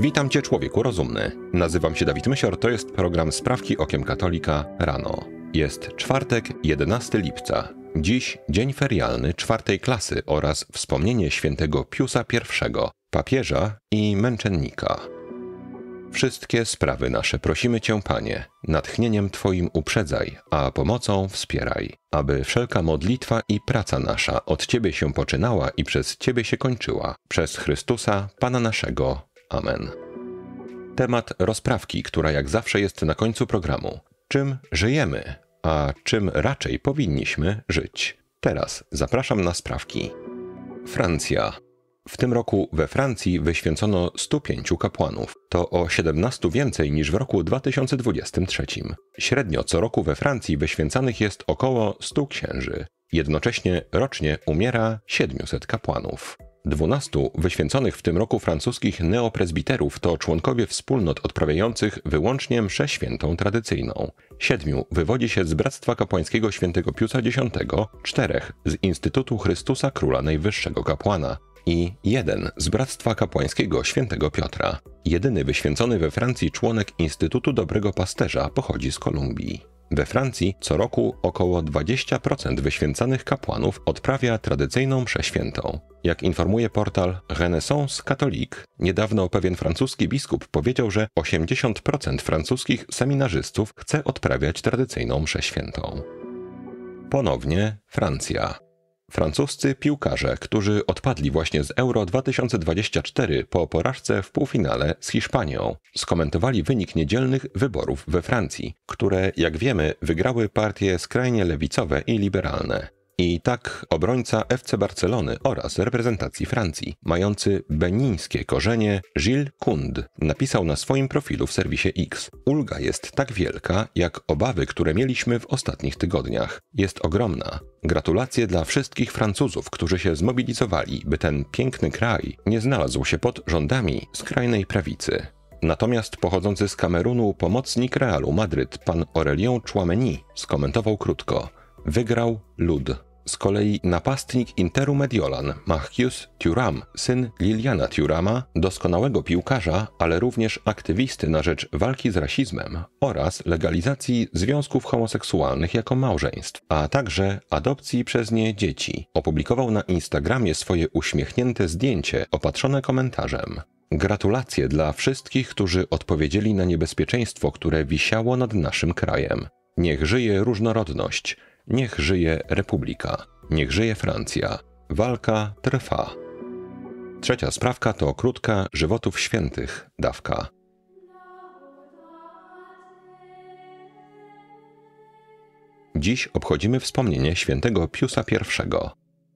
Witam Cię, człowieku rozumny. Nazywam się Dawid Mysior, to jest program Sprawki Okiem Katolika rano. Jest czwartek, 11 lipca. Dziś dzień ferialny czwartej klasy oraz wspomnienie świętego Piusa I, papieża i męczennika. Wszystkie sprawy nasze prosimy Cię, Panie, natchnieniem Twoim uprzedzaj, a pomocą wspieraj, aby wszelka modlitwa i praca nasza od Ciebie się poczynała i przez Ciebie się kończyła, przez Chrystusa, Pana naszego. Amen. Temat rozprawki, która jak zawsze jest na końcu programu. Czym żyjemy, a czym raczej powinniśmy żyć? Teraz zapraszam na sprawki. Francja. W tym roku we Francji wyświęcono 105 kapłanów. To o 17 więcej niż w roku 2023. Średnio co roku we Francji wyświęcanych jest około 100 księży. Jednocześnie rocznie umiera 700 kapłanów. Dwunastu wyświęconych w tym roku francuskich neoprezbiterów to członkowie wspólnot odprawiających wyłącznie mszę świętą tradycyjną. Siedmiu wywodzi się z Bractwa Kapłańskiego Świętego Piusa X, czterech z Instytutu Chrystusa Króla Najwyższego Kapłana i jeden z Bractwa Kapłańskiego Świętego Piotra. Jedyny wyświęcony we Francji członek Instytutu Dobrego Pasterza pochodzi z Kolumbii. We Francji co roku około 20% wyświęcanych kapłanów odprawia tradycyjną mszę świętą. Jak informuje portal Renaissance Catholique, niedawno pewien francuski biskup powiedział, że 80% francuskich seminarzystów chce odprawiać tradycyjną mszę świętą. Ponownie Francja. Francuscy piłkarze, którzy odpadli właśnie z Euro 2024 po porażce w półfinale z Hiszpanią, skomentowali wynik niedzielnych wyborów we Francji, które, jak wiemy, wygrały partie skrajnie lewicowe i liberalne. I tak obrońca FC Barcelony oraz reprezentacji Francji, mający benińskie korzenie, Gilles Kund, napisał na swoim profilu w serwisie X. Ulga jest tak wielka, jak obawy, które mieliśmy w ostatnich tygodniach. Jest ogromna. Gratulacje dla wszystkich Francuzów, którzy się zmobilizowali, by ten piękny kraj nie znalazł się pod rządami skrajnej prawicy. Natomiast pochodzący z Kamerunu pomocnik Realu Madryt, pan Aurelien Chouameni, skomentował krótko wygrał lud. Z kolei napastnik Interu Mediolan, Machius Thuram, syn Liliana Thurama, doskonałego piłkarza, ale również aktywisty na rzecz walki z rasizmem oraz legalizacji związków homoseksualnych jako małżeństw, a także adopcji przez nie dzieci, opublikował na Instagramie swoje uśmiechnięte zdjęcie opatrzone komentarzem. Gratulacje dla wszystkich, którzy odpowiedzieli na niebezpieczeństwo, które wisiało nad naszym krajem. Niech żyje różnorodność. Niech żyje Republika, niech żyje Francja. Walka trwa. Trzecia sprawka to krótka żywotów świętych dawka. Dziś obchodzimy wspomnienie świętego Piusa I.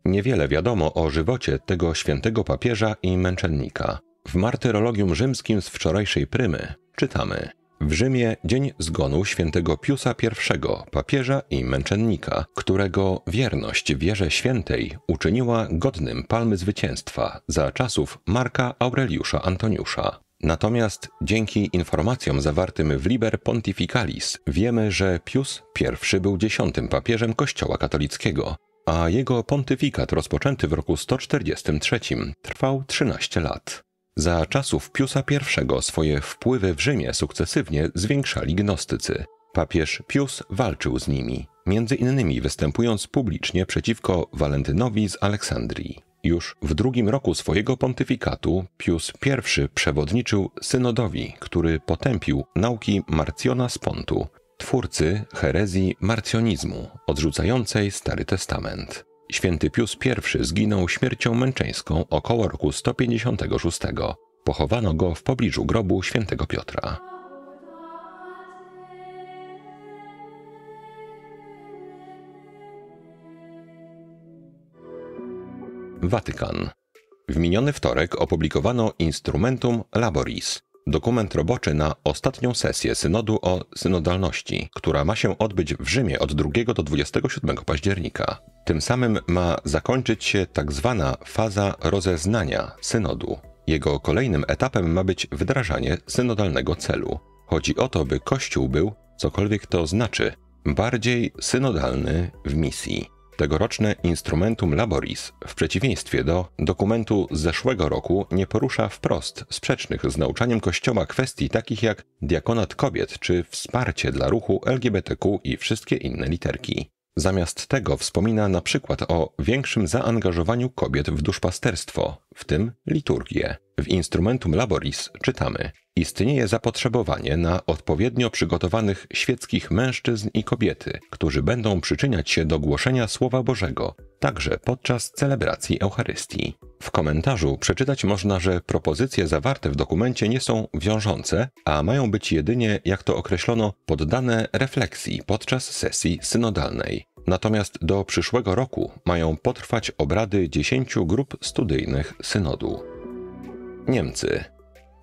Niewiele wiadomo o żywocie tego świętego papieża i męczennika. W martyrologium rzymskim z wczorajszej prymy czytamy – w Rzymie dzień zgonu świętego Piusa I, papieża i męczennika, którego wierność wierze świętej uczyniła godnym palmy zwycięstwa za czasów Marka Aureliusza Antoniusza. Natomiast dzięki informacjom zawartym w Liber Pontificalis wiemy, że Pius I był dziesiątym papieżem Kościoła katolickiego, a jego pontyfikat rozpoczęty w roku 143 trwał 13 lat. Za czasów Piusa I swoje wpływy w Rzymie sukcesywnie zwiększali gnostycy. Papież Pius walczył z nimi, między innymi występując publicznie przeciwko Walentynowi z Aleksandrii. Już w drugim roku swojego pontyfikatu Pius I przewodniczył synodowi, który potępił nauki Marciona z Pontu, twórcy herezji marcjonizmu, odrzucającej Stary Testament. Święty Pius I zginął śmiercią męczeńską około roku 156. Pochowano go w pobliżu grobu świętego Piotra. Watykan. W miniony wtorek opublikowano Instrumentum Laboris, Dokument roboczy na ostatnią sesję synodu o synodalności, która ma się odbyć w Rzymie od 2 do 27 października. Tym samym ma zakończyć się tak zwana faza rozeznania synodu. Jego kolejnym etapem ma być wdrażanie synodalnego celu. Chodzi o to, by Kościół był, cokolwiek to znaczy, bardziej synodalny w misji. Tegoroczne Instrumentum Laboris, w przeciwieństwie do dokumentu z zeszłego roku, nie porusza wprost sprzecznych z nauczaniem Kościoła kwestii takich jak diakonat kobiet czy wsparcie dla ruchu LGBTQ i wszystkie inne literki. Zamiast tego wspomina na przykład o większym zaangażowaniu kobiet w duszpasterstwo, w tym liturgię. W Instrumentum Laboris czytamy: Istnieje zapotrzebowanie na odpowiednio przygotowanych świeckich mężczyzn i kobiety, którzy będą przyczyniać się do głoszenia Słowa Bożego, także podczas celebracji Eucharystii. W komentarzu przeczytać można, że propozycje zawarte w dokumencie nie są wiążące, a mają być jedynie, jak to określono, poddane refleksji podczas sesji synodalnej. Natomiast do przyszłego roku mają potrwać obrady dziesięciu grup studyjnych synodu. Niemcy.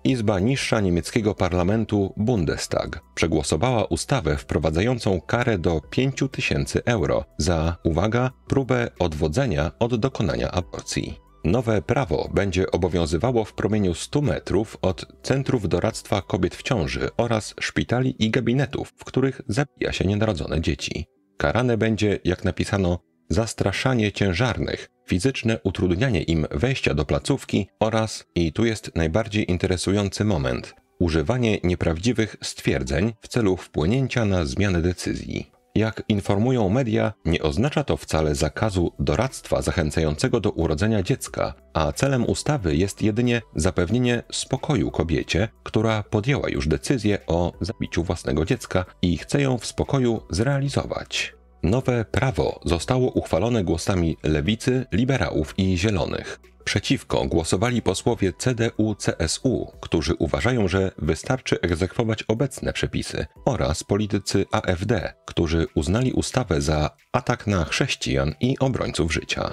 Izba niższa niemieckiego parlamentu Bundestag przegłosowała ustawę wprowadzającą karę do 5000 euro za, uwaga, próbę odwodzenia od dokonania aborcji. Nowe prawo będzie obowiązywało w promieniu 100 metrów od centrów doradztwa kobiet w ciąży oraz szpitali i gabinetów, w których zabija się nienarodzone dzieci. Karane będzie, jak napisano, zastraszanie ciężarnych, fizyczne utrudnianie im wejścia do placówki oraz, i tu jest najbardziej interesujący moment, używanie nieprawdziwych stwierdzeń w celu wpłynięcia na zmianę decyzji. Jak informują media, nie oznacza to wcale zakazu doradztwa zachęcającego do urodzenia dziecka, a celem ustawy jest jedynie zapewnienie spokoju kobiecie, która podjęła już decyzję o zabiciu własnego dziecka i chce ją w spokoju zrealizować. Nowe prawo zostało uchwalone głosami lewicy, liberałów i zielonych. Przeciwko głosowali posłowie CDU-CSU, którzy uważają, że wystarczy egzekwować obecne przepisy, oraz politycy AfD, którzy uznali ustawę za atak na chrześcijan i obrońców życia.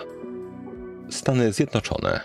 Stany Zjednoczone.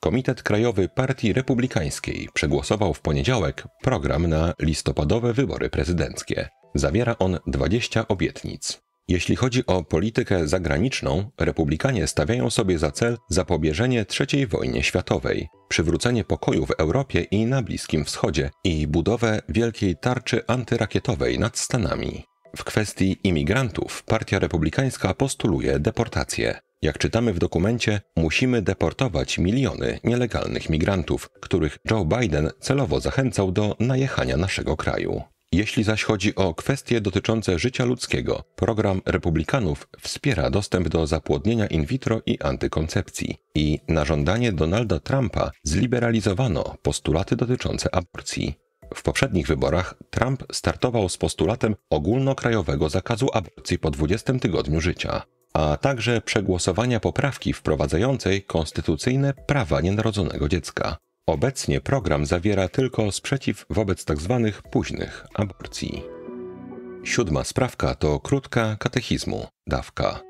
Komitet Krajowy Partii Republikańskiej przegłosował w poniedziałek program na listopadowe wybory prezydenckie. Zawiera on 20 obietnic. Jeśli chodzi o politykę zagraniczną, republikanie stawiają sobie za cel zapobieżenie III wojnie światowej, przywrócenie pokoju w Europie i na Bliskim Wschodzie i budowę wielkiej tarczy antyrakietowej nad Stanami. W kwestii imigrantów Partia Republikańska postuluje deportację. Jak czytamy w dokumencie, musimy deportować miliony nielegalnych migrantów, których Joe Biden celowo zachęcał do najechania naszego kraju. Jeśli zaś chodzi o kwestie dotyczące życia ludzkiego, program Republikanów wspiera dostęp do zapłodnienia in vitro i antykoncepcji. I na żądanie Donalda Trumpa zliberalizowano postulaty dotyczące aborcji. W poprzednich wyborach Trump startował z postulatem ogólnokrajowego zakazu aborcji po 20 tygodniu życia, a także przegłosowania poprawki wprowadzającej konstytucyjne prawa nienarodzonego dziecka. Obecnie program zawiera tylko sprzeciw wobec tzw. Tak późnych aborcji. Siódma sprawka to krótka katechizmu, dawka.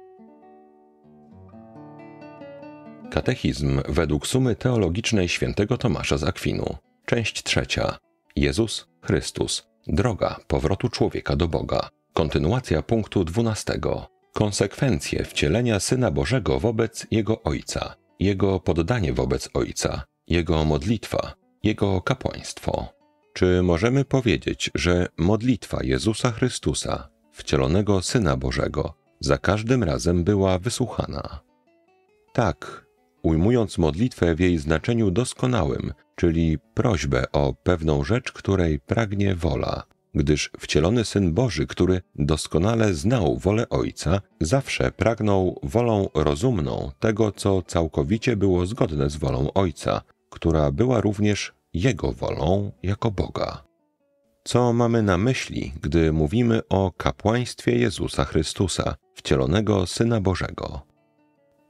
Katechizm według sumy teologicznej świętego Tomasza z Akwinu. Część trzecia. Jezus Chrystus. Droga powrotu człowieka do Boga. Kontynuacja punktu dwunastego. Konsekwencje wcielenia Syna Bożego wobec Jego Ojca. Jego poddanie wobec Ojca jego modlitwa, jego kapłaństwo. Czy możemy powiedzieć, że modlitwa Jezusa Chrystusa, wcielonego Syna Bożego, za każdym razem była wysłuchana? Tak, ujmując modlitwę w jej znaczeniu doskonałym, czyli prośbę o pewną rzecz, której pragnie wola, gdyż wcielony Syn Boży, który doskonale znał wolę Ojca, zawsze pragnął wolą rozumną tego, co całkowicie było zgodne z wolą Ojca, która była również Jego wolą jako Boga. Co mamy na myśli, gdy mówimy o kapłaństwie Jezusa Chrystusa, wcielonego Syna Bożego?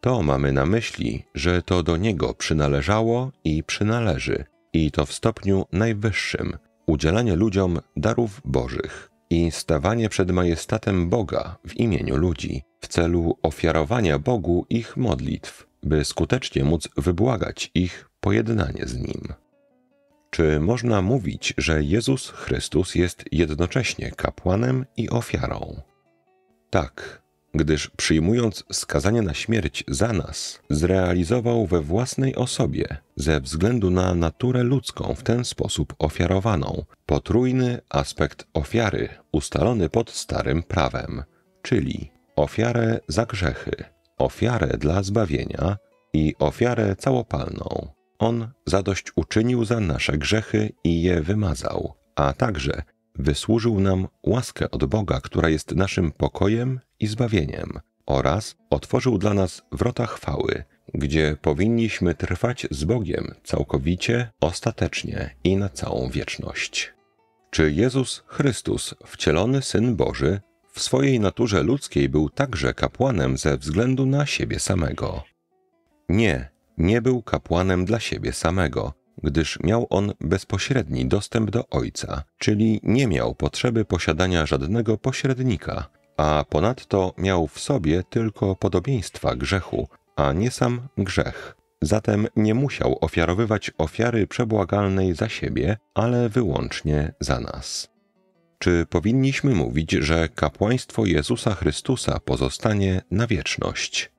To mamy na myśli, że to do Niego przynależało i przynależy, i to w stopniu najwyższym udzielanie ludziom darów Bożych i stawanie przed majestatem Boga w imieniu ludzi w celu ofiarowania Bogu ich modlitw, by skutecznie móc wybłagać ich pojednanie z Nim. Czy można mówić, że Jezus Chrystus jest jednocześnie kapłanem i ofiarą? Tak, gdyż przyjmując skazanie na śmierć za nas, zrealizował we własnej osobie, ze względu na naturę ludzką w ten sposób ofiarowaną, potrójny aspekt ofiary ustalony pod starym prawem, czyli ofiarę za grzechy, ofiarę dla zbawienia i ofiarę całopalną. On zadość uczynił za nasze grzechy i je wymazał, a także wysłużył nam łaskę od Boga, która jest naszym pokojem i zbawieniem, oraz otworzył dla nas wrota chwały, gdzie powinniśmy trwać z Bogiem całkowicie, ostatecznie i na całą wieczność. Czy Jezus Chrystus, wcielony Syn Boży, w swojej naturze ludzkiej był także kapłanem ze względu na siebie samego? Nie, nie był kapłanem dla siebie samego, gdyż miał on bezpośredni dostęp do Ojca, czyli nie miał potrzeby posiadania żadnego pośrednika, a ponadto miał w sobie tylko podobieństwa grzechu, a nie sam grzech. Zatem nie musiał ofiarowywać ofiary przebłagalnej za siebie, ale wyłącznie za nas. Czy powinniśmy mówić, że kapłaństwo Jezusa Chrystusa pozostanie na wieczność?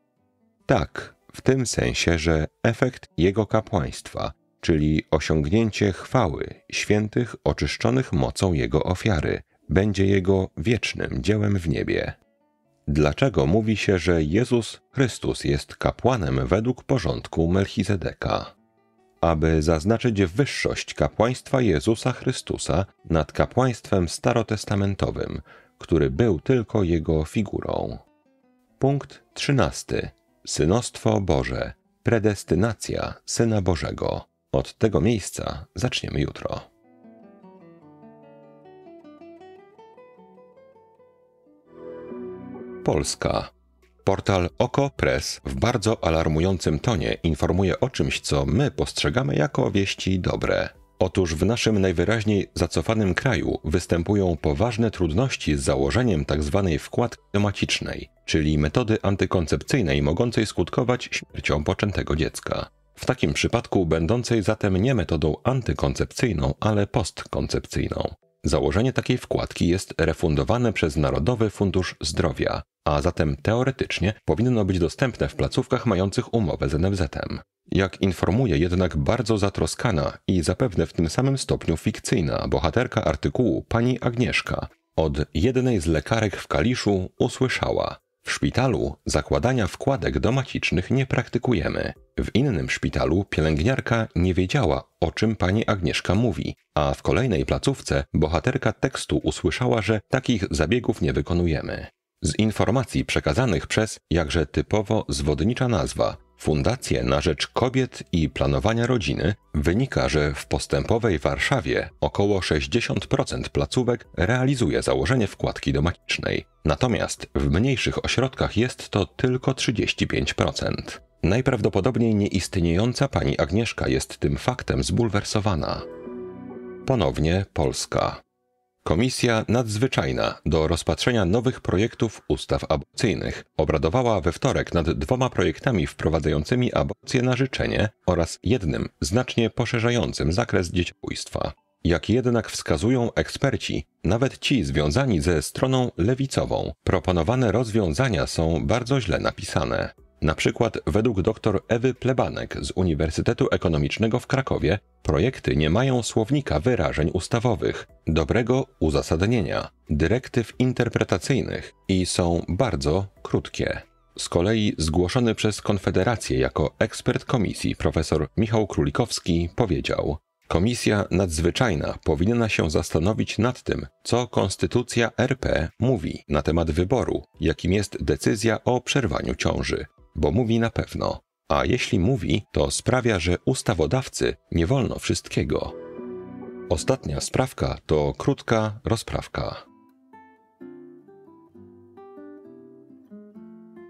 Tak, w tym sensie, że efekt jego kapłaństwa, czyli osiągnięcie chwały świętych oczyszczonych mocą jego ofiary, będzie jego wiecznym dziełem w niebie. Dlaczego mówi się, że Jezus Chrystus jest kapłanem według porządku Melchizedeka? Aby zaznaczyć wyższość kapłaństwa Jezusa Chrystusa nad kapłaństwem starotestamentowym, który był tylko jego figurą. Punkt 13. Synostwo Boże, predestynacja Syna Bożego. Od tego miejsca zaczniemy jutro. Polska. Portal Oko Press w bardzo alarmującym tonie informuje o czymś, co my postrzegamy jako wieści dobre. Otóż w naszym najwyraźniej zacofanym kraju występują poważne trudności z założeniem tzw. Tak wkładki somatycznej, czyli metody antykoncepcyjnej mogącej skutkować śmiercią poczętego dziecka. W takim przypadku będącej zatem nie metodą antykoncepcyjną, ale postkoncepcyjną. Założenie takiej wkładki jest refundowane przez Narodowy Fundusz Zdrowia, a zatem teoretycznie powinno być dostępne w placówkach mających umowę z NFZ-em. Jak informuje jednak bardzo zatroskana i zapewne w tym samym stopniu fikcyjna bohaterka artykułu pani Agnieszka, od jednej z lekarek w Kaliszu usłyszała – w szpitalu zakładania wkładek domacicznych nie praktykujemy. W innym szpitalu pielęgniarka nie wiedziała, o czym pani Agnieszka mówi, a w kolejnej placówce bohaterka tekstu usłyszała, że takich zabiegów nie wykonujemy. Z informacji przekazanych przez jakże typowo zwodnicza nazwa Fundację na rzecz kobiet i planowania rodziny wynika, że w postępowej Warszawie około 60% placówek realizuje założenie wkładki domakicznej, natomiast w mniejszych ośrodkach jest to tylko 35%. Najprawdopodobniej nieistniejąca pani Agnieszka jest tym faktem zbulwersowana. Ponownie Polska. Komisja Nadzwyczajna do rozpatrzenia nowych projektów ustaw aborcyjnych obradowała we wtorek nad dwoma projektami wprowadzającymi aborcję na życzenie oraz jednym znacznie poszerzającym zakres dzieciobójstwa. Jak jednak wskazują eksperci, nawet ci związani ze stroną lewicową, proponowane rozwiązania są bardzo źle napisane. Na przykład według dr Ewy Plebanek z Uniwersytetu Ekonomicznego w Krakowie projekty nie mają słownika wyrażeń ustawowych, dobrego uzasadnienia, dyrektyw interpretacyjnych i są bardzo krótkie. Z kolei zgłoszony przez Konfederację jako ekspert komisji profesor Michał Królikowski powiedział: Komisja nadzwyczajna powinna się zastanowić nad tym, co Konstytucja RP mówi na temat wyboru, jakim jest decyzja o przerwaniu ciąży, bo mówi na pewno. A jeśli mówi, to sprawia, że ustawodawcy nie wolno wszystkiego. Ostatnia sprawka to krótka rozprawka.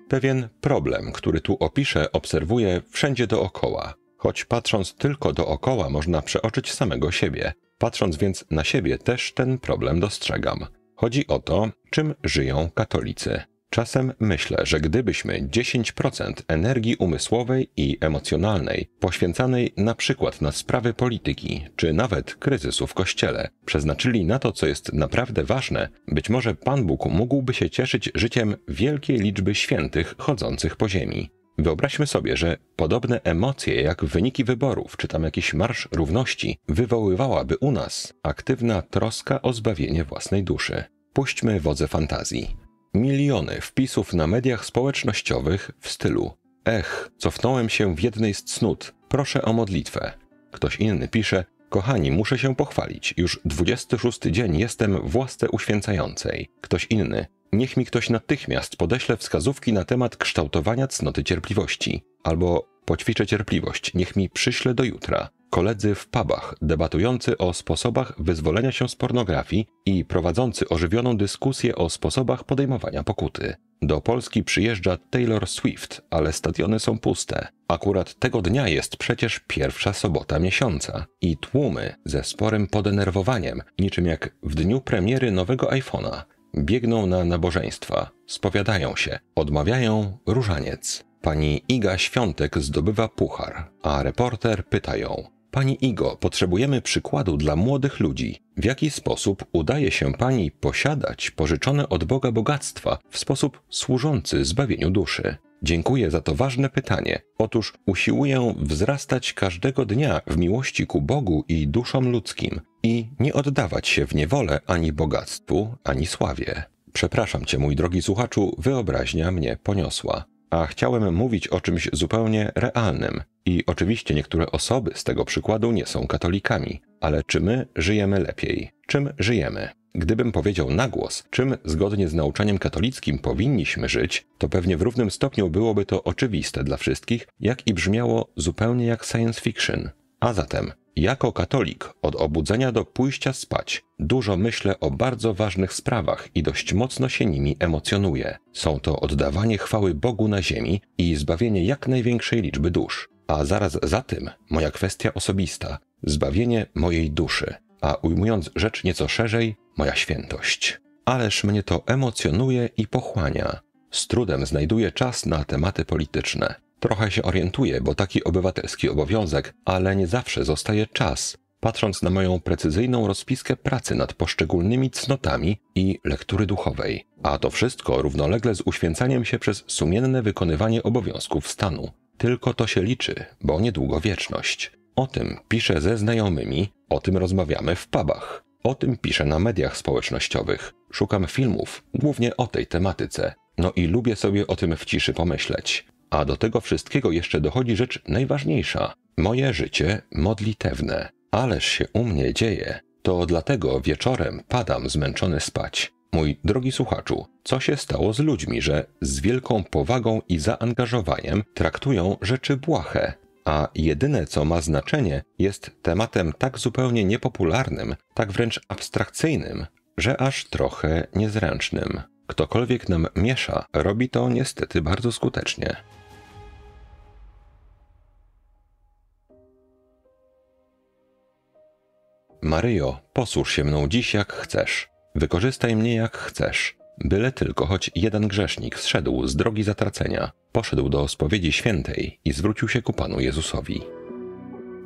Pewien problem, który tu opiszę, obserwuję wszędzie dookoła. Choć patrząc tylko dookoła, można przeoczyć samego siebie. Patrząc więc na siebie, też ten problem dostrzegam. Chodzi o to, czym żyją katolicy. Czasem myślę, że gdybyśmy 10% energii umysłowej i emocjonalnej poświęcanej na przykład na sprawy polityki czy nawet kryzysu w kościele przeznaczyli na to, co jest naprawdę ważne, być może Pan Bóg mógłby się cieszyć życiem wielkiej liczby świętych chodzących po ziemi. Wyobraźmy sobie, że podobne emocje jak wyniki wyborów czy tam jakiś marsz równości wywoływałaby u nas aktywna troska o zbawienie własnej duszy. Puśćmy wodze fantazji. Miliony wpisów na mediach społecznościowych w stylu Ech, cofnąłem się w jednej z cnót, proszę o modlitwę. Ktoś inny pisze, Kochani, muszę się pochwalić. Już 26 dzień jestem w uświęcającej. Ktoś inny. Niech mi ktoś natychmiast podeśle wskazówki na temat kształtowania cnoty cierpliwości. Albo poćwiczę cierpliwość, niech mi przyśle do jutra koledzy w pubach debatujący o sposobach wyzwolenia się z pornografii i prowadzący ożywioną dyskusję o sposobach podejmowania pokuty. Do Polski przyjeżdża Taylor Swift, ale stadiony są puste. Akurat tego dnia jest przecież pierwsza sobota miesiąca i tłumy ze sporym podenerwowaniem, niczym jak w dniu premiery nowego iPhone'a, biegną na nabożeństwa, spowiadają się, odmawiają różaniec. Pani Iga Świątek zdobywa puchar, a reporter pyta ją: Pani Igo, potrzebujemy przykładu dla młodych ludzi, w jaki sposób udaje się Pani posiadać pożyczone od Boga bogactwa w sposób służący zbawieniu duszy. Dziękuję za to ważne pytanie. Otóż usiłuję wzrastać każdego dnia w miłości ku Bogu i duszom ludzkim i nie oddawać się w niewolę ani bogactwu, ani sławie. Przepraszam cię, mój drogi słuchaczu, wyobraźnia mnie poniosła a chciałem mówić o czymś zupełnie realnym. I oczywiście niektóre osoby z tego przykładu nie są katolikami, ale czy my żyjemy lepiej? Czym żyjemy? Gdybym powiedział na głos, czym zgodnie z nauczaniem katolickim powinniśmy żyć, to pewnie w równym stopniu byłoby to oczywiste dla wszystkich, jak i brzmiało zupełnie jak science fiction. A zatem, jako katolik od obudzenia do pójścia spać dużo myślę o bardzo ważnych sprawach i dość mocno się nimi emocjonuję. Są to oddawanie chwały Bogu na ziemi i zbawienie jak największej liczby dusz. A zaraz za tym moja kwestia osobista, zbawienie mojej duszy, a ujmując rzecz nieco szerzej, moja świętość. Ależ mnie to emocjonuje i pochłania. Z trudem znajduję czas na tematy polityczne. Trochę się orientuję, bo taki obywatelski obowiązek, ale nie zawsze zostaje czas, patrząc na moją precyzyjną rozpiskę pracy nad poszczególnymi cnotami i lektury duchowej, a to wszystko równolegle z uświęcaniem się przez sumienne wykonywanie obowiązków stanu. Tylko to się liczy, bo niedługo wieczność. O tym piszę ze znajomymi, o tym rozmawiamy w pubach, o tym piszę na mediach społecznościowych. Szukam filmów, głównie o tej tematyce. No i lubię sobie o tym w ciszy pomyśleć. A do tego wszystkiego jeszcze dochodzi rzecz najważniejsza moje życie modlitewne. Ależ się u mnie dzieje, to dlatego wieczorem padam zmęczony spać. Mój drogi słuchaczu, co się stało z ludźmi, że z wielką powagą i zaangażowaniem traktują rzeczy błahe, a jedyne co ma znaczenie jest tematem tak zupełnie niepopularnym, tak wręcz abstrakcyjnym, że aż trochę niezręcznym. Ktokolwiek nam miesza, robi to niestety bardzo skutecznie. Maryjo, posłuż się mną dziś jak chcesz, wykorzystaj mnie jak chcesz, byle tylko choć jeden grzesznik zszedł z drogi zatracenia, poszedł do spowiedzi świętej i zwrócił się ku Panu Jezusowi.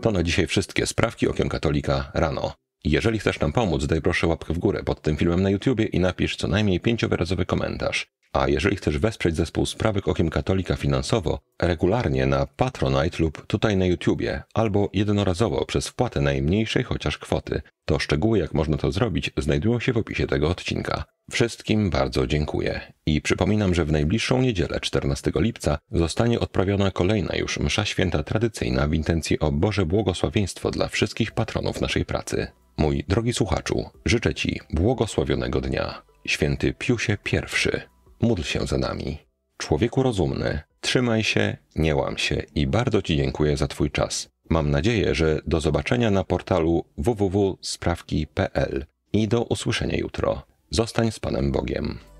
To na dzisiaj wszystkie sprawki okiem katolika rano. Jeżeli chcesz nam pomóc, daj proszę łapkę w górę pod tym filmem na YouTubie i napisz co najmniej pięciowyrazowy komentarz. A jeżeli chcesz wesprzeć zespół Sprawek Okiem Katolika finansowo, regularnie na Patronite lub tutaj na YouTubie, albo jednorazowo przez wpłatę najmniejszej chociaż kwoty, to szczegóły jak można to zrobić znajdują się w opisie tego odcinka. Wszystkim bardzo dziękuję i przypominam, że w najbliższą niedzielę 14 lipca zostanie odprawiona kolejna już msza święta tradycyjna w intencji o Boże błogosławieństwo dla wszystkich patronów naszej pracy. Mój drogi słuchaczu, życzę Ci błogosławionego dnia. Święty Piusie I módl się za nami. Człowieku rozumny, trzymaj się, nie łam się i bardzo Ci dziękuję za Twój czas. Mam nadzieję, że do zobaczenia na portalu www.sprawki.pl i do usłyszenia jutro. Zostań z Panem Bogiem.